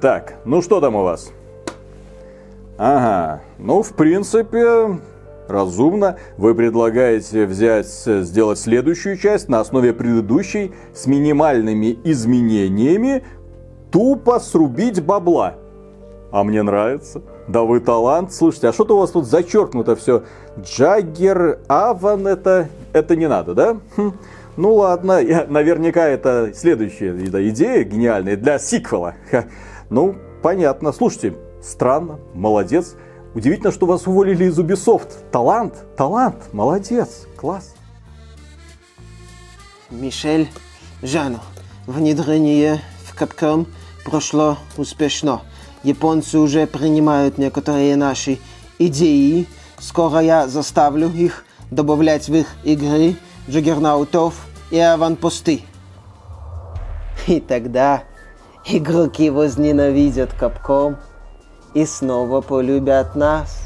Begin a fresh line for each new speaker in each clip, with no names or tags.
Так, ну что там у вас? Ага, ну в принципе разумно. Вы предлагаете взять, э, сделать следующую часть на основе предыдущей с минимальными изменениями, тупо срубить бабла. А мне нравится. Да вы талант. Слушайте, а что-то у вас тут зачеркнуто все. Джаггер, Аван, это, это не надо, да? Хм. Ну ладно, я, наверняка это следующая да, идея гениальная для сиквела. Ну, понятно. Слушайте, странно, молодец. Удивительно, что вас уволили из Ubisoft. Талант, талант, молодец, класс.
Мишель Жану. Внедрение
в Capcom прошло
успешно. Японцы уже принимают некоторые наши идеи. Скоро я заставлю их добавлять в их игры джаггернаутов и аванпосты. И тогда Игроки возненавидят капком и снова полюбят нас.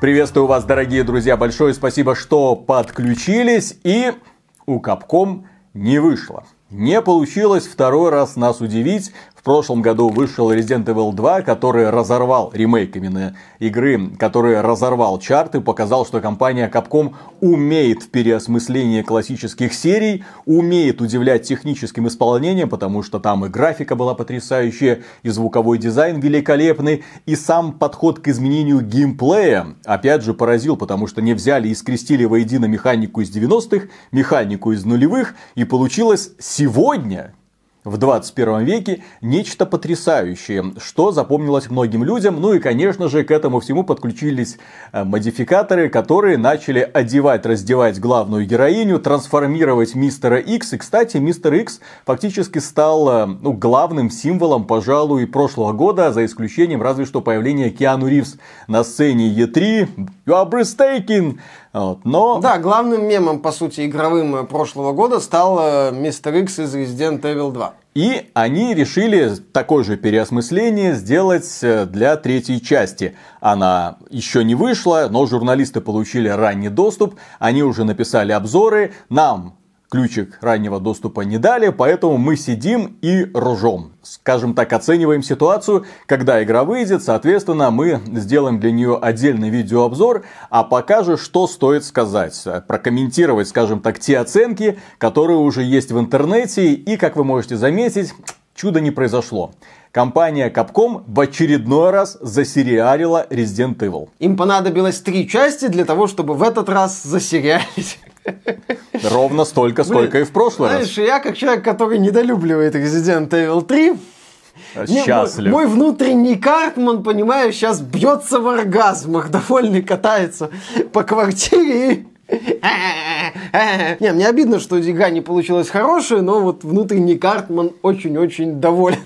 Приветствую вас, дорогие друзья. Большое спасибо, что подключились. И у Капком не вышло. Не получилось второй раз нас удивить прошлом году вышел Resident Evil 2, который разорвал ремейк именно игры, который разорвал чарты, показал, что компания Capcom умеет в переосмыслении классических серий, умеет удивлять техническим исполнением, потому что там и графика была потрясающая, и звуковой дизайн великолепный, и сам подход к изменению геймплея, опять же, поразил, потому что не взяли и скрестили воедино механику из 90-х, механику из нулевых, и получилось сегодня в 21 веке нечто потрясающее, что запомнилось многим людям. Ну и, конечно же, к этому всему подключились э, модификаторы, которые начали одевать, раздевать главную героиню, трансформировать Мистера Икс. И, кстати, Мистер Икс фактически стал э, ну, главным символом, пожалуй, прошлого года, за исключением разве что появления Киану Ривз на сцене Е3. You are breathtaking! Вот, но... Да, главным мемом, по сути, игровым э, прошлого года стал
э, Мистер Икс из Resident Evil 2.
И они решили такое же переосмысление сделать э, для третьей части. Она еще не вышла, но журналисты получили ранний доступ, они уже написали обзоры. Нам ключик раннего доступа не дали, поэтому мы сидим и ржем. Скажем так, оцениваем ситуацию, когда игра выйдет, соответственно, мы сделаем для нее отдельный видеообзор, а пока же что стоит сказать, прокомментировать, скажем так, те оценки, которые уже есть в интернете, и, как вы можете заметить, чудо не произошло. Компания Capcom в очередной раз засериалила Resident Evil. Им понадобилось три части для
того, чтобы в этот раз засериалить
Ровно столько, сколько и в прошлый раз. Знаешь,
я как человек, который недолюбливает Resident Evil 3,
а, Счастлив. мой,
мой внутренний Картман, понимаю, сейчас бьется в оргазмах, довольный катается по квартире не, мне обидно, что игра не получилась хорошая, но вот внутренний Картман очень-очень доволен.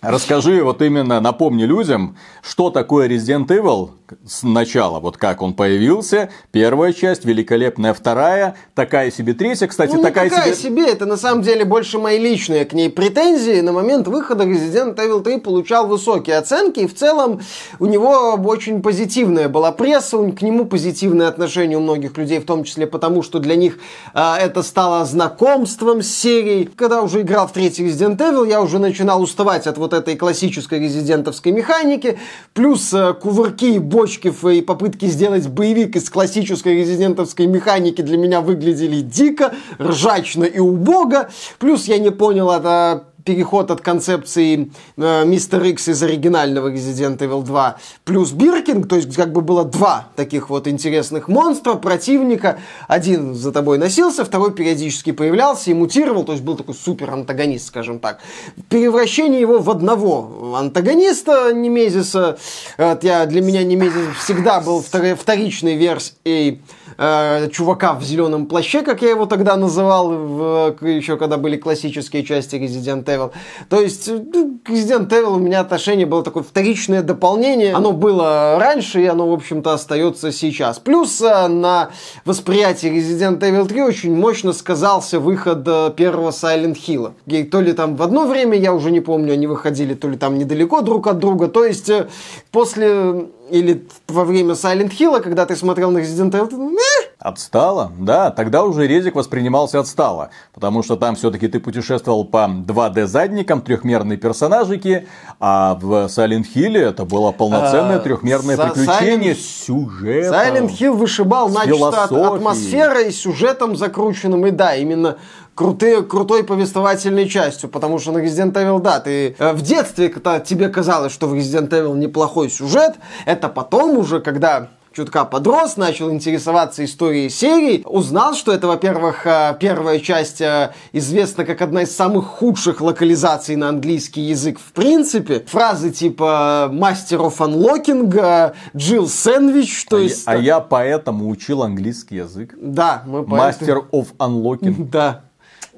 Расскажи вот именно, напомни людям, что такое Resident Evil, сначала, вот как он появился, первая часть, великолепная вторая, такая себе третья, кстати, ну, такая, себе...
себе... это на самом деле больше мои личные к ней претензии. На момент выхода Resident Evil 3 получал высокие оценки, и в целом у него очень позитивная была пресса, к нему позитивное отношение у многих людей, в том числе потому, что для них э, это стало знакомством с серией. Когда уже играл в третий Resident Evil, я уже начинал уставать от вот этой классической резидентовской механики, плюс э, кувырки и побочки и попытки сделать боевик из классической резидентовской механики для меня выглядели дико, ржачно и убого. Плюс я не понял, это переход от концепции э, Мистер из оригинального Resident Evil 2 плюс Биркинг, то есть как бы было два таких вот интересных монстра, противника. Один за тобой носился, второй периодически появлялся и мутировал, то есть был такой супер антагонист, скажем так. перевращение его в одного антагониста Немезиса, э, я, для меня Немезис всегда был вторичной версией э, чувака в зеленом плаще, как я его тогда называл, в, еще когда были классические части Resident Evil. То есть к э, ну, Resident Evil у меня отношение было такое вторичное дополнение. Оно было раньше, и оно, в общем-то, остается сейчас. Плюс э, на восприятии Resident Evil 3 очень мощно сказался выход э, первого Silent Hill. И то ли там в одно время, я уже не помню, они выходили, то ли там недалеко друг от друга. То есть после или во время Silent Hill, когда ты смотрел на Resident
Evil, Отстало? Да, тогда уже резик воспринимался отстало, потому что там все-таки ты путешествовал по 2D задникам, трехмерные персонажики, а в Silent Hill это было полноценное а, трехмерное за приключение с сюжетом. Silent
Hill вышибал начисто атмосферой и сюжетом закрученным, и да, именно крутые, крутой повествовательной частью, потому что на Resident Evil, да, ты э, в детстве когда тебе казалось, что в Resident Evil неплохой сюжет, это потом уже, когда чутка подрос, начал интересоваться историей серии, узнал, что это, во-первых, э, первая часть э, известна как одна из самых худших локализаций на английский язык в принципе. Фразы типа
«Мастер оф анлокинга», «Джилл сэндвич», то а есть... Я, а я поэтому учил английский язык. Да, мы поэтому... «Мастер оф анлокинг». Да.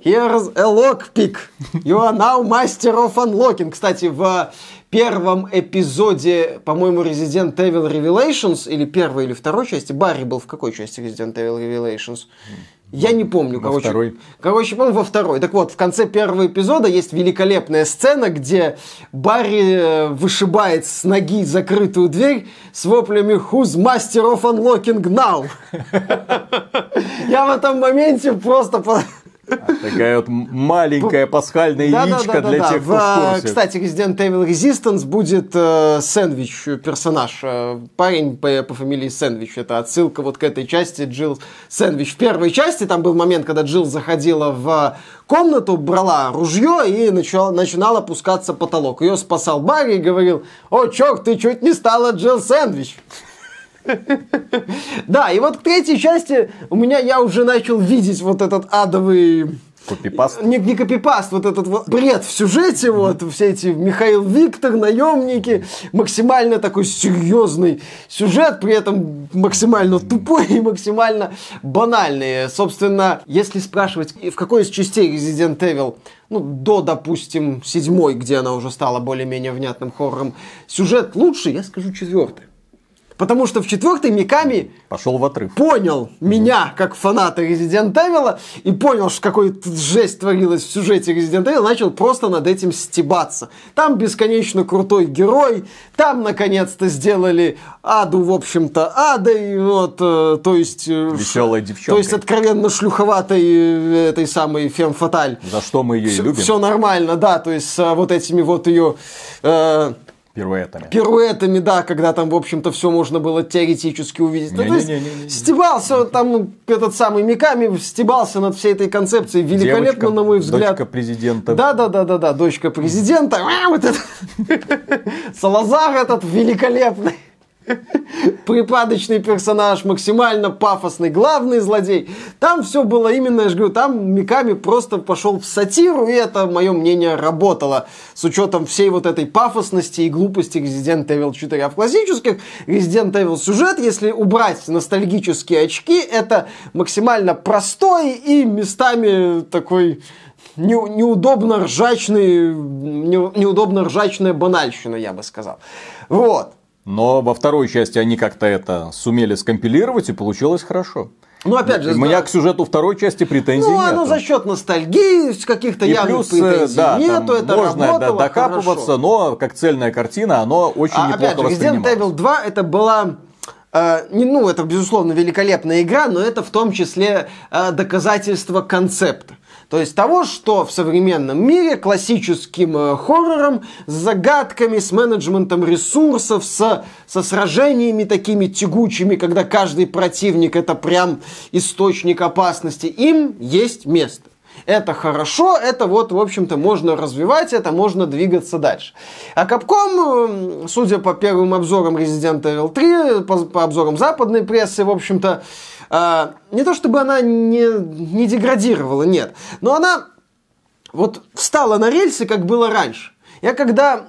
Here's
a lockpick. You are now master of unlocking. Кстати, в первом эпизоде, по-моему, Resident Evil Revelations, или первой, или второй части, Барри был в какой части Resident Evil Revelations? Я не помню, во короче. Второй. Короче, помню во второй. Так вот, в конце первого эпизода есть великолепная сцена, где Барри э, вышибает с ноги закрытую дверь с воплями «Who's master of unlocking now?» Я в этом моменте просто
Такая вот маленькая пасхальная яичко для тех, кто Кстати,
Resident Evil Resistance будет э, сэндвич э, персонаж. Э, парень по фамилии Сэндвич. Это отсылка вот к этой части Джилл Сэндвич. В первой части там был момент, когда Джилл заходила в комнату, брала ружье и начала, начинала пускаться потолок. Ее спасал Барри и говорил, «О, чок, ты чуть не стала Джилл Сэндвич!» Да, и вот к третьей части у меня я уже начал видеть вот этот адовый Копипаст? Э, не, не копипаст, вот этот вот бред в сюжете, вот все эти Михаил Виктор, наемники, максимально такой серьезный сюжет, при этом максимально тупой и максимально банальный. Собственно, если спрашивать, в какой из частей Resident Evil ну, до, допустим, седьмой, где она уже стала более-менее внятным хоррором, сюжет лучше, я скажу четвертый. Потому что в четвертой Миками... Пошел в отрыв. Понял mm меня, как фаната Resident Evil, и понял, что какой жесть творилась в сюжете Resident Evil, начал просто над этим стебаться. Там бесконечно крутой герой, там, наконец-то, сделали Аду, в общем-то, Адой, вот, э, то есть... Э, Веселая девчонка. То есть, откровенно шлюховатой э, этой самой фем-фаталь.
За что мы ее все, любим. Все
нормально, да, то есть, а, вот этими вот ее... Э, Пируэтами. Пируэтами, да, когда там, в общем-то, все можно было теоретически увидеть. Не, ну, не, не, не, не. Стебался там ну, этот самый Миками, стебался над всей этой концепцией. Великолепно, Девочка, на мой взгляд.
Дочка президента.
Да, да, да, да, да, дочка президента. вот этот. Салазар этот великолепный припадочный персонаж, максимально пафосный главный злодей. Там все было именно, я же говорю, там Миками просто пошел в сатиру, и это, мое мнение, работало. С учетом всей вот этой пафосности и глупости Resident Evil 4. А в классических Resident Evil сюжет, если убрать ностальгические очки, это максимально простой и местами такой не, неудобно ржачный, не, неудобно ржачная банальщина, я бы сказал.
Вот. Но во второй части они как-то это сумели скомпилировать, и получилось хорошо. Ну, опять же, у меня да. к сюжету второй части претензий ну, нет. Ну, за
счет ностальгии, каких-то явных плюс, э, претензий да, нету, это можно работало, да, докапываться, хорошо.
но как цельная картина, оно очень а, неплохо опять же, Resident
Evil 2 это была э, не, ну, это, безусловно, великолепная игра, но это в том числе э, доказательство концепта. То есть того, что в современном мире классическим э, хоррором с загадками, с менеджментом ресурсов, с, со сражениями такими тягучими, когда каждый противник это прям источник опасности, им есть место. Это хорошо, это вот, в общем-то, можно развивать, это можно двигаться дальше. А Capcom, судя по первым обзорам Resident Evil 3, по, по обзорам западной прессы, в общем-то, э, не то чтобы она не, не деградировала, нет, но она вот встала на рельсы, как было раньше. Я когда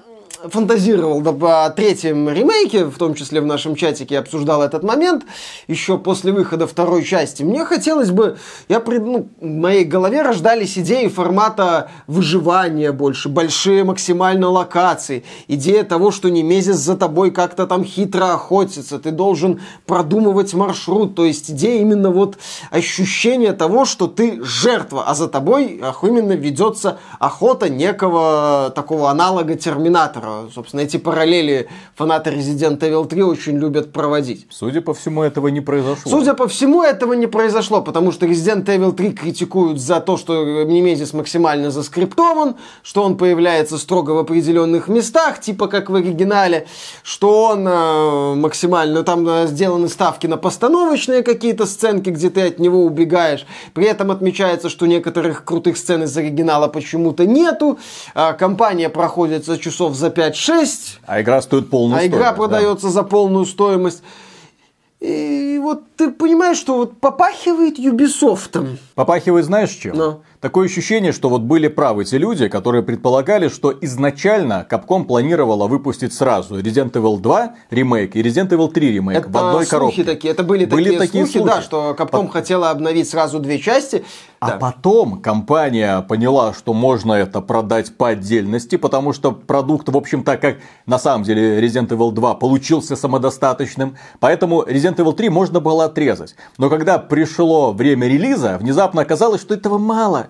фантазировал да, о третьем ремейке, в том числе в нашем чатике обсуждал этот момент, еще после выхода второй части. Мне хотелось бы, я, ну, в моей голове рождались идеи формата выживания больше, большие максимально локации, идея того, что не Немезис за тобой как-то там хитро охотится, ты должен продумывать маршрут, то есть идея именно вот ощущения того, что ты жертва, а за тобой именно ведется охота некого такого аналога Терминатора. Собственно, эти параллели фанаты Resident Evil 3 очень любят проводить. Судя по всему, этого не произошло. Судя по всему, этого не произошло, потому что Resident Evil 3 критикуют за то, что Немезис максимально заскриптован, что он появляется строго в определенных местах, типа как в оригинале, что он э, максимально... Там э, сделаны ставки на постановочные какие-то сценки, где ты от него убегаешь. При этом отмечается, что некоторых крутых сцен из оригинала почему-то нету. Э, компания проходит за часов за 5 5-6.
А игра стоит полную а стоимость. А игра продается да. за
полную стоимость. И вот ты понимаешь, что вот попахивает Юбисофтом.
Попахивает знаешь чем? Но. Ну. Такое ощущение, что вот были правы те люди, которые предполагали, что изначально Capcom планировала выпустить сразу Resident Evil 2 ремейк и Resident Evil 3 ремейк это в одной слухи коробке. такие,
это были, были такие, слухи, слухи, да,
что Capcom По... хотела обновить сразу две части. А да. потом компания поняла, что можно это продать по отдельности, потому что продукт, в общем-то, как на самом деле Resident Evil 2 получился самодостаточным. Поэтому Resident Evil 3 можно было отрезать. Но когда пришло время релиза, внезапно оказалось, что этого мало.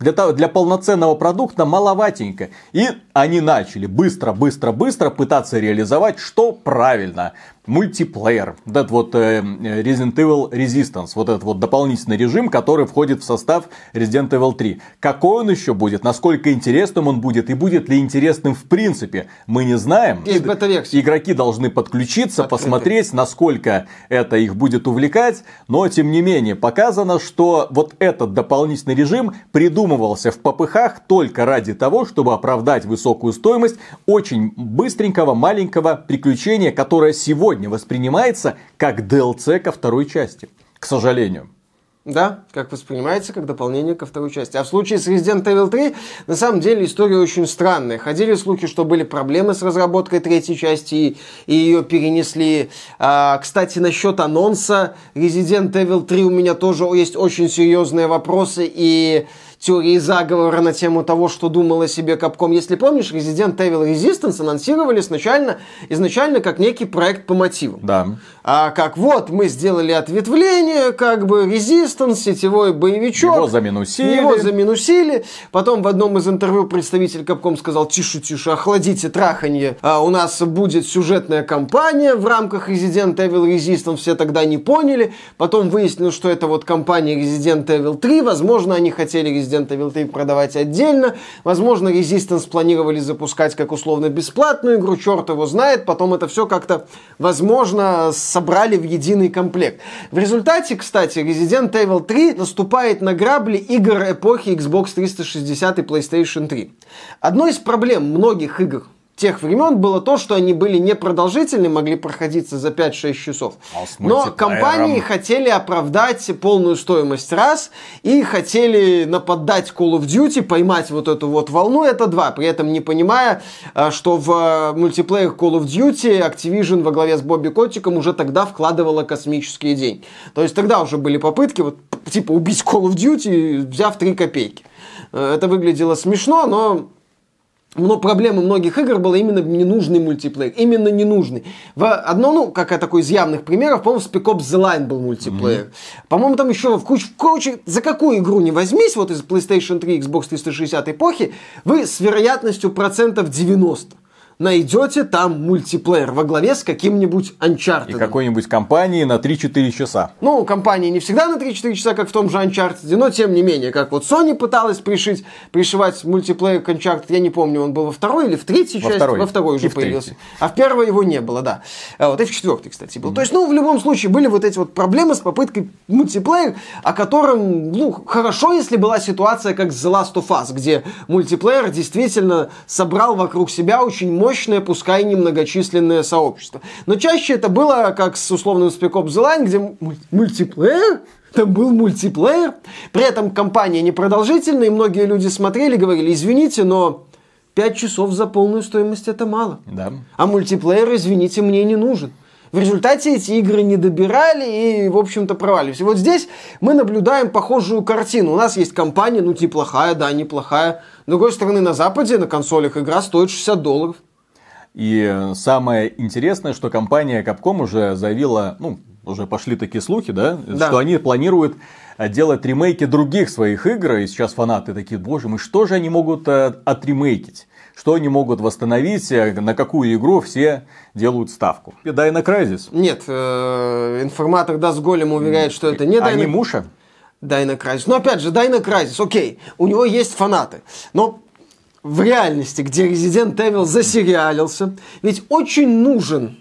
для, того, для полноценного продукта маловатенько. И они начали быстро-быстро-быстро пытаться реализовать, что правильно. Мультиплеер, вот этот вот э, Resident Evil Resistance, вот этот вот дополнительный режим, который входит в состав Resident Evil 3. Какой он еще будет, насколько интересным он будет и будет ли интересным в принципе, мы не знаем. Есть Игроки должны подключиться, Открытый. посмотреть, насколько это их будет увлекать. Но, тем не менее, показано, что вот этот дополнительный режим придуман задумывался в попыхах только ради того, чтобы оправдать высокую стоимость очень быстренького маленького приключения, которое сегодня воспринимается как DLC ко второй части. К сожалению.
Да, как воспринимается как дополнение ко второй части. А в случае с Resident Evil 3, на самом деле, история очень странная. Ходили слухи, что были проблемы с разработкой третьей части, и, ее перенесли. А, кстати, насчет анонса Resident Evil 3 у меня тоже есть очень серьезные вопросы, и теории заговора на тему того, что думал о себе Капком. Если помнишь, Resident Evil Resistance анонсировали изначально, изначально как некий проект по мотивам. Да. А как вот, мы сделали ответвление, как бы Resistance, сетевой боевичок. Его заминусили. Его заминусили. Потом в одном из интервью представитель Капком сказал, тише, тише, охладите траханье. А у нас будет сюжетная кампания в рамках Resident Evil Resistance. Все тогда не поняли. Потом выяснилось, что это вот компания Resident Evil 3. Возможно, они хотели Resident Resident Evil 3 продавать отдельно. Возможно, Resistance планировали запускать как условно-бесплатную игру, черт его знает. Потом это все как-то, возможно, собрали в единый комплект. В результате, кстати, Resident Evil 3 наступает на грабли игр эпохи Xbox 360 и PlayStation 3. Одной из проблем многих игр тех времен было то, что они были непродолжительны, могли проходиться за 5-6 часов. А
Но компании
хотели оправдать полную стоимость раз и хотели нападать Call of Duty, поймать вот эту вот волну, это два, при этом не понимая, а, что в а, мультиплеях Call of Duty Activision во главе с Бобби Котиком уже тогда вкладывала космические деньги. То есть тогда уже были попытки вот типа убить Call of Duty, взяв 3 копейки. Э, это выглядело смешно, но но проблема многих игр была именно ненужный мультиплеер. Именно ненужный. В одно, ну, как такой из явных примеров, по-моему, в Pick The Line был мультиплеер. Mm-hmm. По-моему, там еще в кучу... Короче, за какую игру не возьмись, вот из PlayStation 3, Xbox 360 эпохи, вы с вероятностью процентов 90 найдете там мультиплеер
во главе с каким-нибудь Uncharted. И какой-нибудь компании на 3-4 часа.
Ну, компании не всегда на 3-4 часа, как в том же Uncharted, но тем не менее, как вот Sony пыталась пришить, пришивать мультиплеер к Uncharted, я не помню, он был во второй или в третьей во части, второй. во второй уже появился. А в первой его не было, да. А вот и в четвертой, кстати, был. mm То есть, ну, в любом случае, были вот эти вот проблемы с попыткой мультиплеер, о котором, ну, хорошо, если была ситуация, как с The Last of Us, где мультиплеер действительно собрал вокруг себя очень мощный мощное, пускай немногочисленное сообщество. Но чаще это было, как с условным Spec Ops The Line, где мультиплеер, там был мультиплеер. При этом компания непродолжительная, и многие люди смотрели, говорили, извините, но 5 часов за полную стоимость это мало. Да. А мультиплеер, извините, мне не нужен. В результате эти игры не добирали и, в общем-то, провалились. И вот здесь мы наблюдаем похожую картину. У нас есть компания, ну, плохая, да, неплохая.
С другой стороны, на Западе на консолях игра стоит 60 долларов. И самое интересное, что компания Capcom уже заявила, ну, уже пошли такие слухи, да, да. что они планируют э, делать ремейки других своих игр, и сейчас фанаты такие, боже мой, что же они могут э, отремейкить? Что они могут восстановить, э, на какую игру все делают ставку? на Крайзис?
Нет, информатор Даст Голем уверяет, что это не Дайна... Они Муша? Дайна Крайзис. Но опять же, Дайна Крайзис, окей, у него есть фанаты. Но в реальности, где Resident Evil засериалился, ведь очень нужен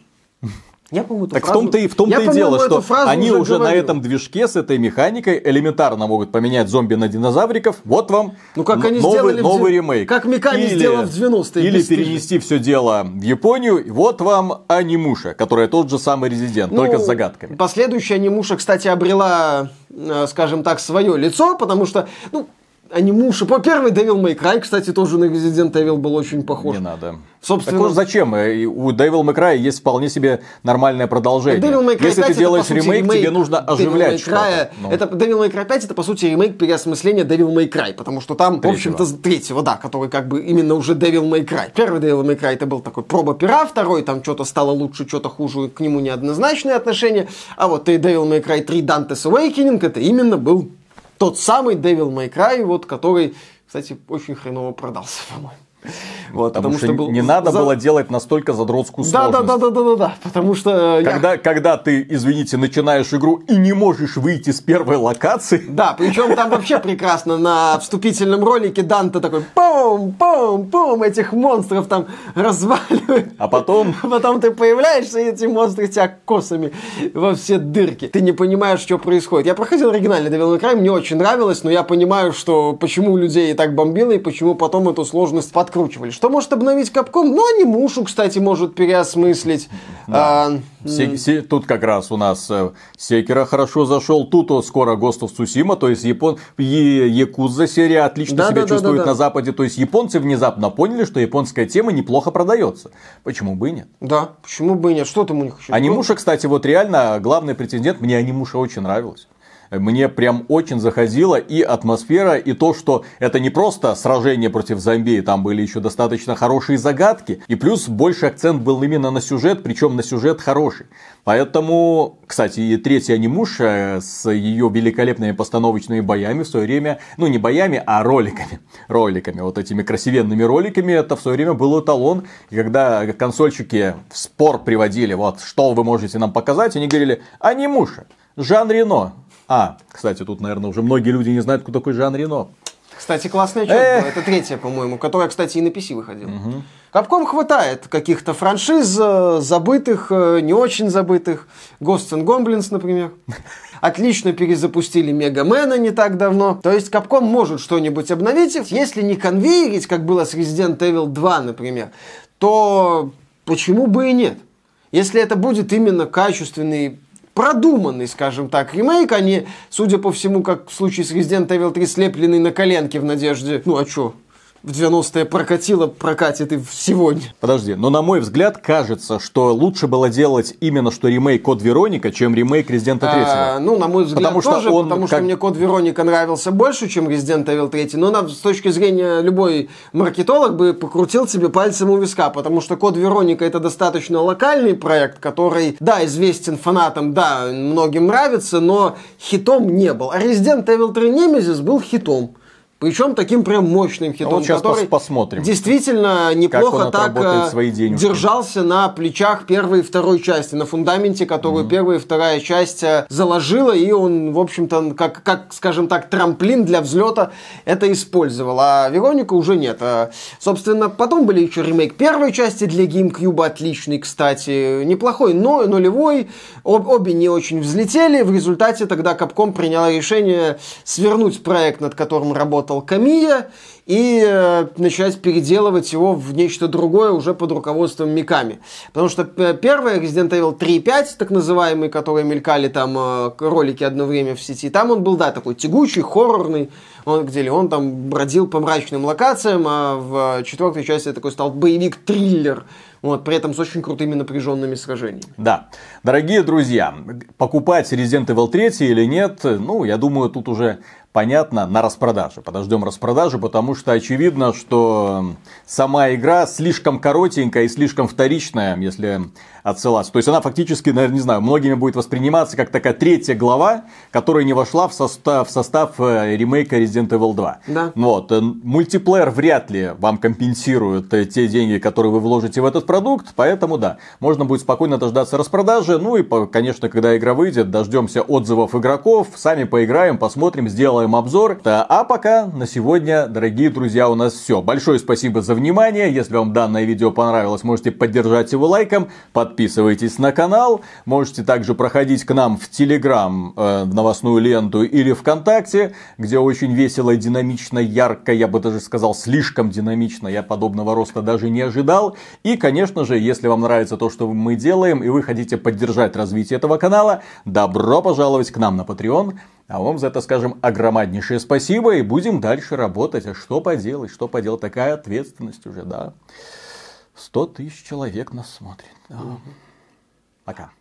я, по так фразу... в том-то и, в том-то я, и дело, что они уже, уже на этом движке с этой механикой элементарно могут поменять зомби на динозавриков. Вот вам ну, как они новый, сделали новый в... ремейк. Как Миками или, сделал в 90-е. Или перенести все дело в Японию. И вот вам анимуша, которая тот же самый Резидент, ну, только с ну, загадками.
Последующая анимуша, кстати, обрела, э, скажем так, свое лицо, потому что, ну, анимуша. По первый Devil May
Cry, кстати, тоже на Resident Evil был очень похож. Не надо. Собственно... Так уж зачем? Э, у Devil May Cry есть вполне себе нормальное продолжение. Devil May Cry Если ты делаешь это, ремейк, ремейк, тебе нужно оживлять Devil May Cry, ну. это,
Devil May Cry 5 это, по сути, ремейк переосмысления Devil May Cry, потому что там, третьего. в общем-то, третьего, да, который как бы именно уже Devil May Cry. Первый Devil May Cry это был такой проба пера, второй там что-то стало лучше, что-то хуже, к нему неоднозначные отношения, а вот и Devil May Cry 3 Dante's Awakening это именно был тот самый Devil May Cry, вот который, кстати, очень хреново продался, по-моему.
Вот, потому, что, что был... не надо за... было делать настолько задротскую сложность. Да, да, да, да, да, да, потому что... Когда, я... когда ты, извините, начинаешь игру и не можешь выйти с первой локации... Да, причем там
вообще прекрасно на вступительном ролике Данте такой пум, пум, пум, этих монстров там разваливает. А потом... Потом ты появляешься, и эти монстры тебя косами во все дырки. Ты не понимаешь, что происходит. Я проходил оригинальный Devil May Cry, мне очень нравилось, но я понимаю, что почему людей так бомбило и почему потом эту сложность под подкручивали. Что может обновить Капком? Ну, анимушу, кстати, может переосмыслить.
Да. А, се- се- тут как раз у нас э, Секера хорошо зашел. Тут скоро Гостов Сусима, то есть Япон... Е- Якуза серия отлично да, себя да, чувствует да, да, да. на Западе. То есть японцы внезапно поняли, что японская тема неплохо продается. Почему бы и нет?
Да, почему бы и нет? Что там у них
еще? Анимуша, ну, кстати, вот реально главный претендент. Мне анимуша очень нравилась мне прям очень заходила и атмосфера, и то, что это не просто сражение против зомби, там были еще достаточно хорошие загадки, и плюс больше акцент был именно на сюжет, причем на сюжет хороший. Поэтому, кстати, и третья анимуша э, с ее великолепными постановочными боями в свое время, ну не боями, а роликами, роликами, вот этими красивенными роликами, это в свое время был эталон, и когда консольщики в спор приводили, вот, что вы можете нам показать, они говорили, анимуша, Жан Рено, а, кстати, тут, наверное, уже многие люди не знают, кто такой Жан Рено.
Кстати, классная часть Это третья, по-моему, которая, кстати, и на PC выходила. Угу. Капком хватает каких-то франшиз, э, забытых, э, не очень забытых. Ghosts and Goblins, например. Отлично перезапустили Мегамена не так давно. То есть Капком может что-нибудь обновить, если не конвейерить, как было с Resident Evil 2, например, то почему бы и нет? Если это будет именно качественный продуманный, скажем так, ремейк, а не, судя по всему, как в случае с Resident Evil 3, слепленный на коленке в надежде, ну а чё,
в 90-е прокатило, прокатит и сегодня. Подожди, но на мой взгляд кажется, что лучше было делать именно что ремейк Код Вероника, чем ремейк Резидента 3. А,
ну, на мой взгляд, потому тоже, что он, потому как... что мне Код Вероника нравился больше, чем Resident Evil 3. Но нам, с точки зрения любой маркетолог бы покрутил себе пальцем у виска, потому что Код Вероника это достаточно локальный проект, который, да, известен фанатам, да, многим нравится, но хитом не был. А Resident Evil 3 Nemesis был хитом. Причем таким прям мощным хитом, вот сейчас который посмотрим, действительно неплохо так э, свои держался на плечах первой и второй части, на фундаменте, которую mm-hmm. первая и вторая часть э, заложила, и он, в общем-то, как, как, скажем так, трамплин для взлета это использовал. А Вероника уже нет. Э, собственно, потом были еще ремейк первой части для GameCube, отличный, кстати, неплохой, но нулевой, об, обе не очень взлетели, в результате тогда Capcom приняла решение свернуть проект, над которым работал от алкомия и э, начать переделывать его в нечто другое уже под руководством Миками. Потому что э, первое, Resident Evil 3.5, так называемый, которые мелькали там э, ролики одно время в сети, там он был, да, такой тягучий, хоррорный, он, где ли, он там бродил по мрачным локациям, а в четвертой части такой стал боевик-триллер, вот, при этом с очень крутыми
напряженными сражениями. Да. Дорогие друзья, покупать Resident Evil 3 или нет, ну, я думаю, тут уже понятно, на распродажу. Подождем распродажу, потому что очевидно, что сама игра слишком коротенькая и слишком вторичная, если отсылаться. То есть она фактически, наверное, не знаю, многими будет восприниматься как такая третья глава, которая не вошла в состав, в состав э, ремейка Resident Evil 2. Да. Вот. Э, мультиплеер вряд ли вам компенсирует э, те деньги, которые вы вложите в этот продукт, поэтому да, можно будет спокойно дождаться распродажи. Ну и, конечно, когда игра выйдет, дождемся отзывов игроков, сами поиграем, посмотрим, сделаем обзор. А пока на сегодня, дорогие друзья, у нас все. Большое спасибо за внимание. Если вам данное видео понравилось, можете поддержать его лайком, подписывайтесь подписывайтесь на канал. Можете также проходить к нам в Телеграм, э, в новостную ленту или ВКонтакте, где очень весело, динамично, ярко, я бы даже сказал, слишком динамично. Я подобного роста даже не ожидал. И, конечно же, если вам нравится то, что мы делаем, и вы хотите поддержать развитие этого канала, добро пожаловать к нам на Patreon. А вам за это скажем огромнейшее спасибо и будем дальше работать. А что поделать, что поделать, такая ответственность уже, да. 100 тысяч человек нас смотрит. Да. Пока.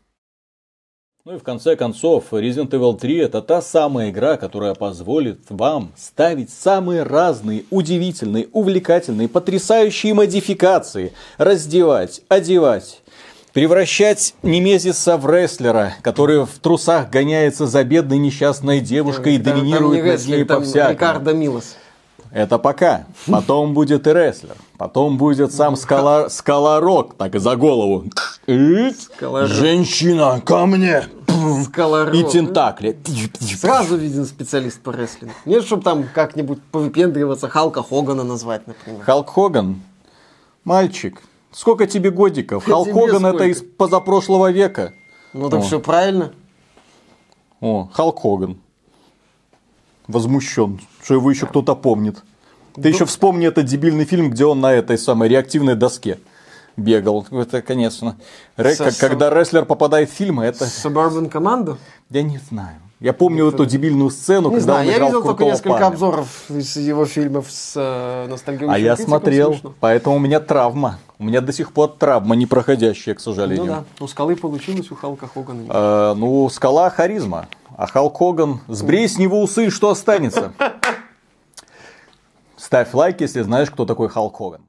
Ну и в конце концов, Resident Evil 3 это та самая игра, которая позволит вам ставить самые разные, удивительные, увлекательные, потрясающие модификации, раздевать, одевать, превращать Немезиса в рестлера, который в трусах гоняется за бедной несчастной девушкой и доминирует там не над ней по всякому. Рикардо Милос. Это пока. Потом будет и рестлер. Потом будет сам скала... скалорок. Так, и за голову. Скалорок. Женщина, ко мне! Скалорок. И тентакли.
Сразу виден специалист по рестлингу. Нет, чтобы там как-нибудь повыпендриваться, Халка Хогана назвать, например.
Халк Хоган? Мальчик, сколько тебе годиков? Халк Хоган это из позапрошлого века. Ну так О. все правильно. О, Халк Хоган возмущен, что его еще кто-то помнит. Ты Ду... еще вспомни этот дебильный фильм, где он на этой самой реактивной доске бегал. Это, конечно, Рэ... Со... когда рестлер попадает в фильм, это... Сабарбан команду? Я не знаю. Я помню это... эту дебильную сцену, не когда знаю, он играл Я видел только несколько парня.
обзоров из его фильмов с э, ностальгией. А я смотрел, смешно.
поэтому у меня травма. У меня до сих пор травма непроходящая, к сожалению. Ну
да, у Скалы получилось, у Халка Хогана.
Э, ну, Скала харизма. А Халк Хоган, сбрей с него усы, что останется? Ставь лайк, если знаешь, кто такой Халк Хоган.